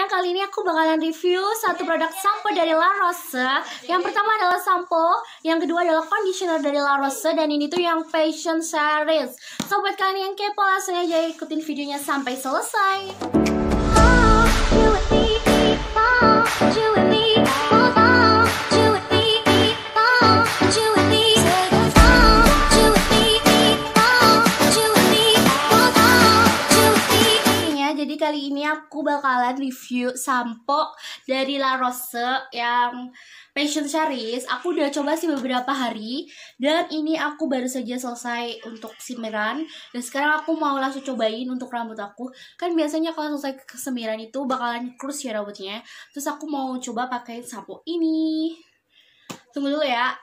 sayang kali ini aku bakalan review satu produk sampo dari La Rose Yang pertama adalah sampo Yang kedua adalah conditioner dari La Rose Dan ini tuh yang Passion Series So kalian yang kepo langsung aja ikutin videonya sampai selesai jadi kali ini aku bakalan review sampo dari La Rose yang Passion Series. Aku udah coba sih beberapa hari dan ini aku baru saja selesai untuk semiran dan sekarang aku mau langsung cobain untuk rambut aku. Kan biasanya kalau selesai semiran itu bakalan kurus ya rambutnya. Terus aku mau coba pakai sampo ini. Tunggu dulu ya.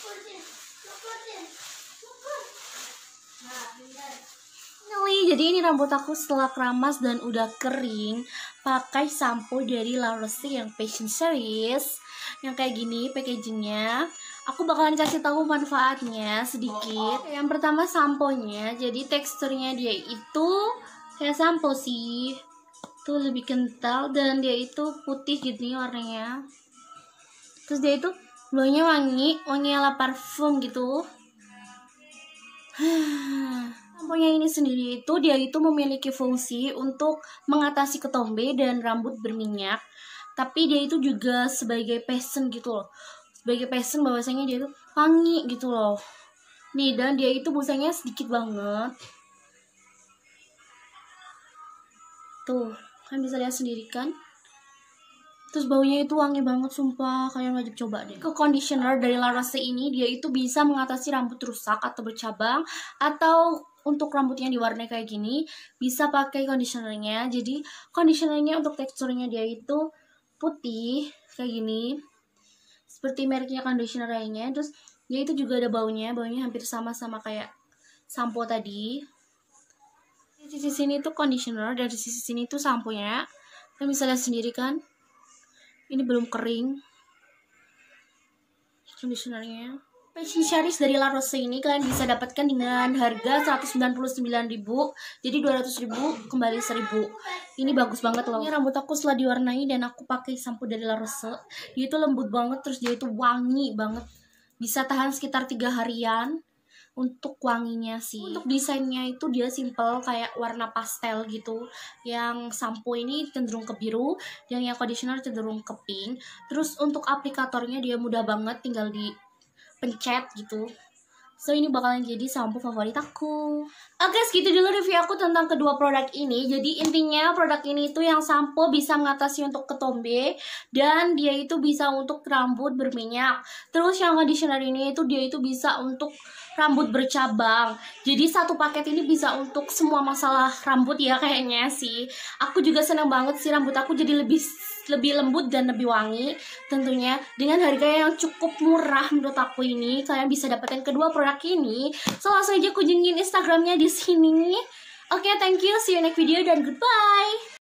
Finally, jadi ini rambut aku setelah keramas dan udah kering Pakai sampo dari La Rose yang Passion Series Yang kayak gini packagingnya Aku bakalan kasih tahu manfaatnya sedikit Yang pertama sampo nya Jadi teksturnya dia itu kayak sampo sih Tuh lebih kental dan dia itu putih nih warnanya Terus dia itu baunya wangi wangi ala parfum gitu Lampunya ini sendiri itu dia itu memiliki fungsi untuk mengatasi ketombe dan rambut berminyak tapi dia itu juga sebagai passion gitu loh sebagai passion bahwasanya dia itu wangi gitu loh nih dan dia itu busanya sedikit banget tuh kan bisa lihat sendiri kan terus baunya itu wangi banget sumpah kalian wajib coba deh ke conditioner dari La Roche ini dia itu bisa mengatasi rambut rusak atau bercabang atau untuk rambutnya diwarnai kayak gini bisa pakai conditionernya jadi conditionernya untuk teksturnya dia itu putih kayak gini seperti mereknya conditioner lainnya terus dia itu juga ada baunya baunya hampir sama-sama kayak sampo tadi di sisi sini itu conditioner dari sisi sini itu sampo nya kalian bisa lihat sendiri kan ini belum kering conditionernya Fashion series dari La Rose ini kalian bisa dapatkan dengan harga 199.000 jadi 200.000 kembali 1.000 ini bagus banget loh ini rambut aku setelah diwarnai dan aku pakai sampo dari La Rose dia itu lembut banget terus dia itu wangi banget bisa tahan sekitar tiga harian untuk wanginya sih untuk desainnya itu dia simple kayak warna pastel gitu yang sampo ini cenderung ke biru dan yang conditioner cenderung ke pink terus untuk aplikatornya dia mudah banget tinggal di pencet gitu So ini bakalan jadi sampo favorit aku Oke okay, segitu dulu review aku tentang kedua produk ini Jadi intinya produk ini itu yang sampo bisa mengatasi untuk ketombe Dan dia itu bisa untuk rambut berminyak Terus yang conditioner ini itu dia itu bisa untuk rambut bercabang Jadi satu paket ini bisa untuk semua masalah rambut ya kayaknya sih Aku juga senang banget sih rambut aku jadi lebih lebih lembut dan lebih wangi tentunya dengan harga yang cukup murah menurut aku ini kalian bisa dapetin kedua produk ini so langsung aja kunjungin instagramnya di sini oke okay, thank you see you next video dan goodbye